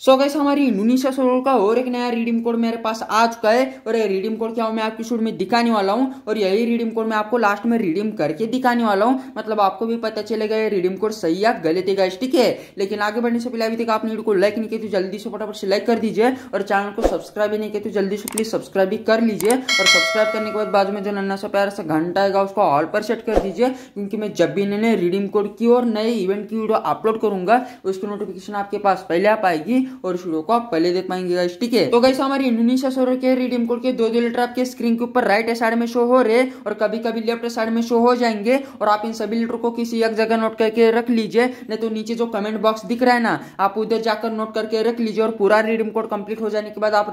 सो so gas हमारी यूनिसा solar का और एक नया रिडीम कोड मेरे पास आ चुका है और ये रिडीम कोड क्या मैं आपकी शूट में दिखाने वाला हूँ और यही रिडीम कोड मैं आपको लास्ट में रिडीम करके दिखाने वाला हूँ मतलब आपको भी पता चलेगा ये रिडीम कोड सही या गलत है गैस ठीक है लेकिन आगे बढ़ने से पहले अभी तक आपने वीडियो को लाइक नहीं किया तो जल्दी से फटाफट से लाइक कर दीजिए और चैनल को सब्सक्राइब नहीं किया तो जल्दी से प्लीज सब्सक्राइब भी कर लीजिए और सब्सक्राइब करने के बाद बाद में जो नन्ना सा प्यारा सा घंटा आएगा उसको ऑल पर सेट कर दीजिए क्योंकि मैं जब भी नए रिडीम कोड की और नए इवेंट की वीडियो अपलोड करूंगा उसकी नोटिफिकेशन आपके पास पहले आ पाएगी और शूडो को आप पहले देख पाएंगे गाइस ठीक है तो गाइस हमारी इंडोनेशिया सोरो के रिडीम कोड के दो दो लेटर आपके स्क्रीन के ऊपर राइट साइड में शो हो रहे और कभी कभी लेफ्ट साइड में शो हो जाएंगे और आप इन सभी लेटर को किसी एक जगह नोट करके रख लीजिए नहीं तो नीचे जो कमेंट बॉक्स दिख रहा है ना आप उधर जाकर नोट करके रख लीजिए और पूरा रिडीम कोड कंप्लीट हो जाने के बाद आप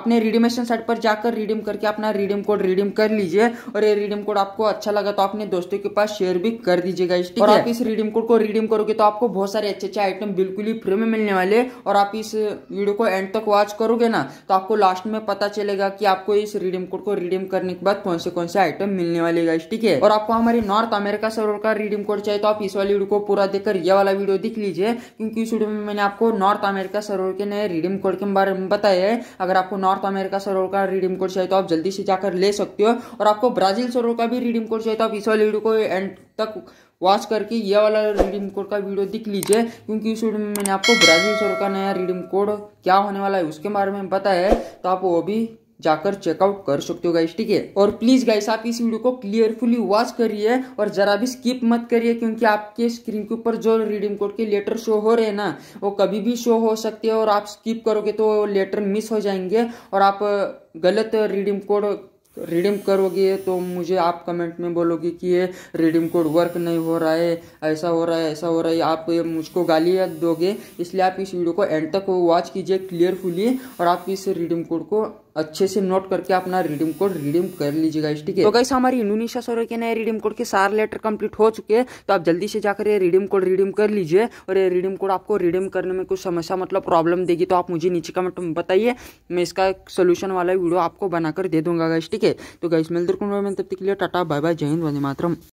अपने रिडीमेशन साइट पर जाकर रिडीम करके अपना रिडीम कोड रिडीम कर लीजिए और ये रिडीम कोड आपको अच्छा लगा तो अपने दोस्तों के पास शेयर भी कर दीजिएगा और आप इस रिडीम कोड को रिडीम करोगे तो आपको बहुत सारे अच्छे अच्छे आइटम बिल्कुल ही फ्री में मिलने वाले और आप इस वीडियो को एंड तक वॉच करोगे ना तो आपको लास्ट में पता चलेगा कि आपको इस रिडीम कोड को रिडीम करने के बाद कौन से कौन से आइटम मिलने वाले गाइस ठीक है और आपको हमारे नॉर्थ अमेरिका सर्वर का रिडीम कोड चाहिए तो आप इस वाली वीडियो को पूरा देखकर यह वाला वीडियो देख लीजिए क्योंकि इस वीडियो में मैंने आपको नॉर्थ अमेरिका सर्वर के नए रिडीम कोड के बारे में बताया है अगर आपको नॉर्थ अमेरिका सर्वर का रिडीम कोड चाहिए तो आप जल्दी से जाकर ले सकते हो और आपको ब्राजील सर्वर का भी रिडीम कोड चाहिए तो आप इस वाली वीडियो को एंड तक वॉच करके ये वाला रिडीम कोड का वीडियो दिख लीजिए क्योंकि इस वीडियो में मैंने आपको ब्राज़ील सर का नया रिडीम कोड क्या होने वाला है उसके बारे में बताया है तो आप वो भी जाकर चेकआउट कर सकते हो गाइस ठीक है और प्लीज गाइस आप इस वीडियो को क्लियरफुली वॉच करिए और जरा भी स्किप मत करिए क्योंकि आपके स्क्रीन के ऊपर जो रिडीम कोड के लेटर शो हो रहे हैं ना वो कभी भी शो हो सकते हैं और आप स्किप करोगे तो लेटर मिस हो जाएंगे और आप गलत रिडीम कोड रिडीम करोगे तो मुझे आप कमेंट में बोलोगे कि ये रिडीम कोड वर्क नहीं हो रहा है ऐसा हो रहा है ऐसा हो रहा है आप ये मुझको गालियाँ दोगे इसलिए आप इस वीडियो को एंड तक वॉच कीजिए क्लियरफुली और आप इस रिडीम कोड को अच्छे से नोट करके अपना रिडीम कोड रिडीम कर लीजिएगा ठीक है तो गाइस हमारी इंडोनेशिया सर्वर के नए रिडीम कोड के सारे लेटर कंप्लीट हो चुके हैं तो आप जल्दी से जाकर ये रिडीम कोड रिडीम कर लीजिए और ये रिडीम कोड आपको रिडीम करने में कुछ समस्या मतलब प्रॉब्लम देगी तो आप मुझे नीचे कमेंट में बताइए मैं इसका सोल्यूशन वाला वीडियो आपको बनाकर दे दूंगा गाइस ठीक है तो गाइस मिलते मिलते तब तक के लिए टाटा बाय बाय जय हिंद वंदे मातरम